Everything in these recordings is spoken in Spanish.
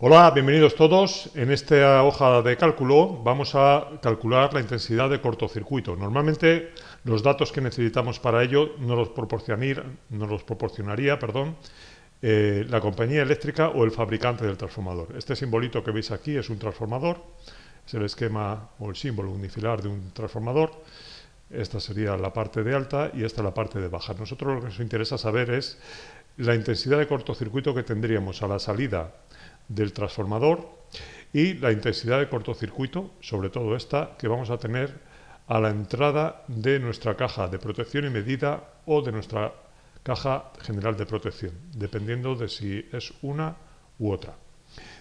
Hola, bienvenidos todos. En esta hoja de cálculo vamos a calcular la intensidad de cortocircuito. Normalmente los datos que necesitamos para ello nos los, proporcionaría, proporcionaría perdón, eh, la compañía eléctrica o el fabricante del transformador. Este simbolito que veis aquí es un transformador, es el esquema o el símbolo unifilar de un transformador. Esta sería la parte de alta y esta la parte de baja. Nosotros lo que nos interesa saber es la intensidad de cortocircuito que tendríamos a la salida del transformador y la intensidad de cortocircuito, sobre todo esta, que vamos a tener a la entrada de nuestra caja de protección y medida o de nuestra caja general de protección, dependiendo de si es una u otra.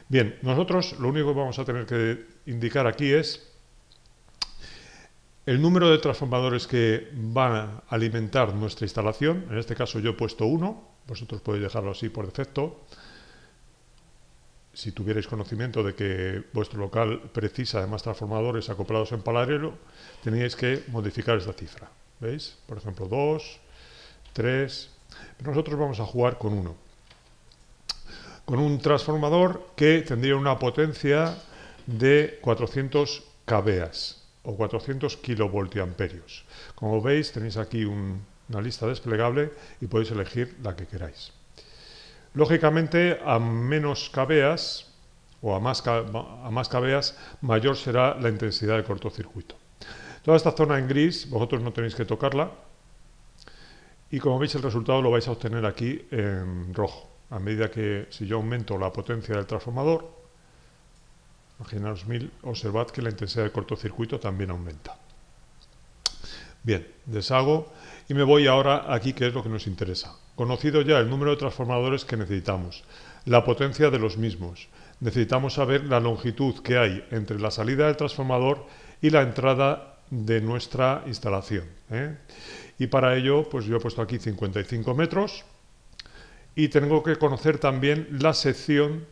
Bien, nosotros lo único que vamos a tener que indicar aquí es el número de transformadores que van a alimentar nuestra instalación. En este caso yo he puesto uno, vosotros podéis dejarlo así por defecto si tuvierais conocimiento de que vuestro local precisa de más transformadores acoplados en paralelo, teníais que modificar esta cifra. ¿Veis? Por ejemplo, 2, 3. Nosotros vamos a jugar con uno. Con un transformador que tendría una potencia de 400 kVA o 400 kilovoltiamperios. Como veis, tenéis aquí una lista desplegable y podéis elegir la que queráis. Lógicamente, a menos cabeas o a más, a mayor será la intensidad del cortocircuito. Toda esta zona en gris, vosotros no tenéis que tocarla, y como veis el resultado lo vais a obtener aquí en rojo. A medida que si yo aumento la potencia del transformador, imaginaros mil, observad que la intensidad de cortocircuito también aumenta. Bien, deshago y me voy ahora aquí, que es lo que nos interesa. Conocido ya el número de transformadores que necesitamos, la potencia de los mismos, necesitamos saber la longitud que hay entre la salida del transformador y la entrada de nuestra instalación. ¿eh? Y para ello, pues yo he puesto aquí 55 metros y tengo que conocer también la sección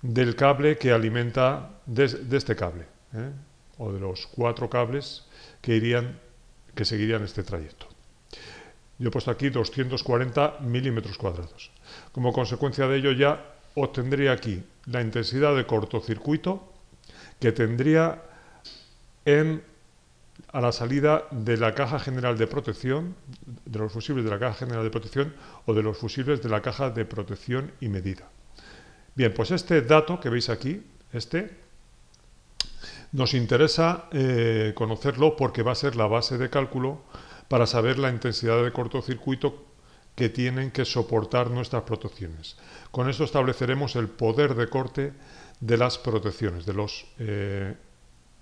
del cable que alimenta de, este cable, ¿eh? o de los cuatro cables que irían que seguirían este trayecto. Yo he puesto aquí 240 milímetros cuadrados. Como consecuencia de ello ya obtendría aquí la intensidad de cortocircuito que tendría en, a la salida de la caja general de protección, de los fusibles de la caja general de protección o de los fusibles de la caja de protección y medida. Bien, pues este dato que veis aquí, este, nos interesa eh, conocerlo porque va a ser la base de cálculo para saber la intensidad de cortocircuito que tienen que soportar nuestras protecciones. Con esto estableceremos el poder de corte de las protecciones, de los eh,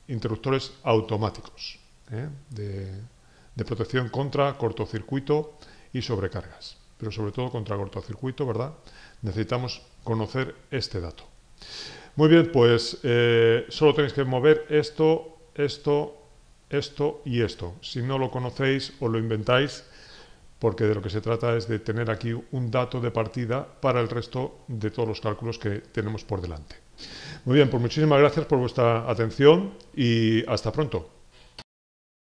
interruptores automáticos ¿eh? de, de, protección contra cortocircuito y sobrecargas, pero sobre todo contra cortocircuito, ¿verdad? Necesitamos conocer este dato. Muy bien, pues eh, solo tenéis que mover esto, esto, esto y esto. Si no lo conocéis o lo inventáis, porque de lo que se trata es de tener aquí un dato de partida para el resto de todos los cálculos que tenemos por delante. Muy bien, pues muchísimas gracias por vuestra atención y hasta pronto.